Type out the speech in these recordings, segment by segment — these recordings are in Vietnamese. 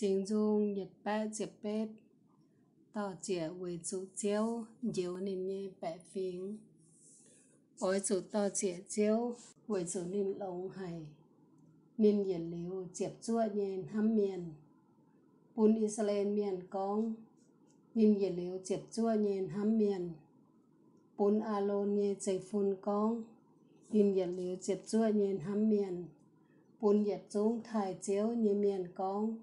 xin dung nhật ba diệp bếp tỏ chĩa với chú chiếu dấu nên nhẹ bẻ phiến ôi chú tỏ chĩa chiếu với chú nên lông hay nên nhiệt liu chẹp chúa nhện hăm miền bún Israel miền con nên nhiệt liu chẹp chúa nhện hăm miền bún alo nhẹ chạy phun con nên nhiệt liu chẹp chúa nhện hăm miền bún nhật chúng thải chiếu như miền con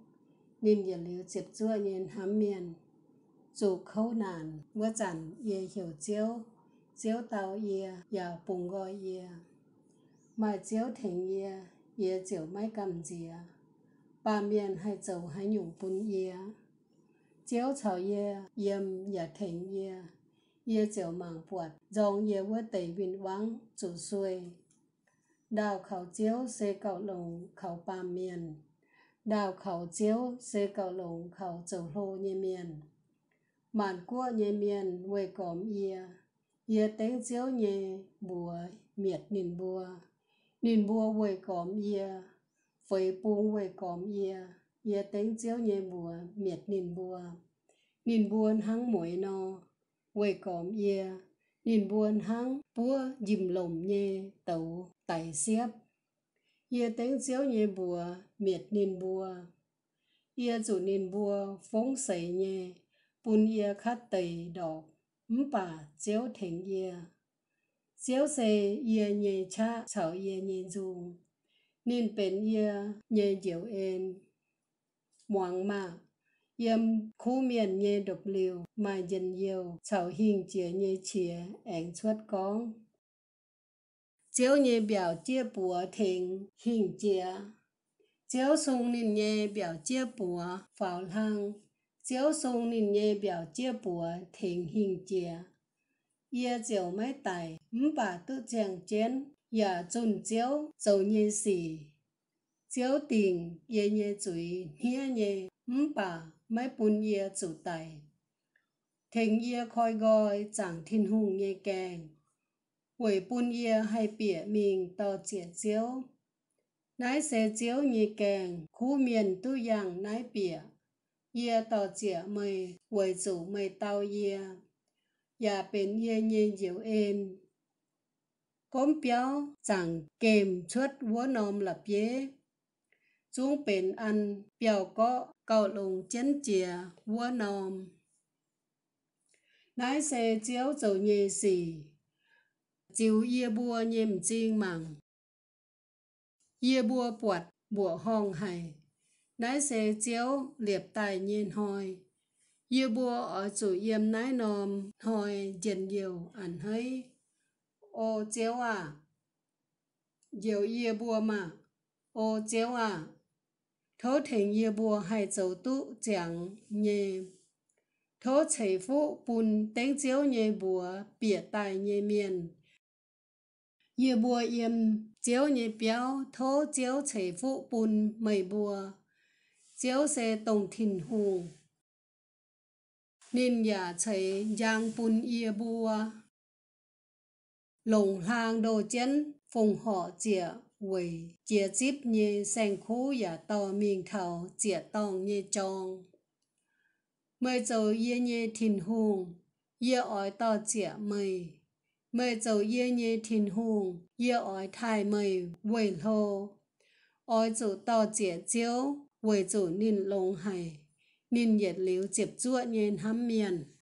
nên giờ lưu chụp chua yên hám miền dù khâu nàn vua chẳng ye hiểu chiếu chiếu tàu ye giờ bùng gọi ye mà chiếu thành ye ye chiếu mai cầm dìa ba miền hay dầu hay nhung bún ye chiếu chào ye yếm ye thành ye ye chiếu mảng buột dòng ye vua tẩy vinh vắng chủ xuôi đào khảo chiếu xê cậu lồng khảo ba miền đào khẩu chiếu sẽ cầu lụng khẩu chầu lô nhẹ miền màn cua nhẹ miền quê còm ia ia tiếng chiếu nhẹ bùa miệt nìn bùa nìn bùa quê còm ia phơi buông quê còm ia ia tiếng chiếu nhẹ bùa miệt nìn bùa nìn bùa hăng mũi nò quê còm ia nìn bùa hăng búa dìm lồng nhẹ tàu tài xếp ye tiếng diếu nhẹ bùa miệt nên bùa ye chủ nên bùa phóng sẩy nhẹ bùn ye khát tẩy đọc ấm bà diếu thỉnh ye diếu xe ye nhẹ cha chảo ye nhẹ dùng nên bền ye nhẹ diệu en muang mạc yếm khu miền nhê độc liều mà dân yêu cháu hình chía nhê chía ảnh xuất con hình hình nhà cháu hang, 九松林年表姐伯停行家，夜九 mấy tài ngũ bà tự chàng chén, giờ chun cháu dầu nhiên xì, cháu tình ye nhẹ chuối nhẹ nhẹ ngũ bà mấy bún ye chủ tài, thỉnh ye khoi gọi chẳng thiên hùng nhẹ kèng quỷ bún ye hay bịa mình tờ chia chiếu. Nái xe chiếu nhì kèng, khu miền tu yang nái bịa. Ye tờ chia mày, quỷ chủ mày tao ye. Dạ bên ye nhìn diệu em. Cốm béo chẳng kèm chuất vua nôm lập ye. Chúng bên ăn, béo có cầu lùng chân chia vua nôm. Nái xe chiếu dầu nhì xì, chiếu ye bùa nhem chiêng màng. Ye bùa buột bùa hong hay, nái xe chiếu liệp tài nhiên hồi Ye bùa ở chủ yêm nái nòm hồi dần yêu ảnh hơi. Ô chiếu à, nhiều ye bùa mà, ô chiếu à, thố thỉnh ye bùa hay dấu tụ chẳng nhẹ thố chảy phụ bùn tiếng chiếu nhẹ bùa bịa tài nhẹ miền 夜波 yên chiếu nhị béo thố chiếu chảy phụ bùn mẩy bùa chiếu xe tổng thìn hù nên giả chảy giang bùn yê bùa lồng hàng đồ chén phùng họ chĩa quỷ chĩa chip như sen khu giả to miền khẩu chĩa tòng như tròn mời dầu yê như thìn hùng yê ói to chĩa mây mời dấu ye nhé thiên hùng ye ói thai mời quẩy lô ói chủ to chĩa chiếu quẩy chủ nín lông hải nín nhiệt liếu chịp chuột nhiên hám miền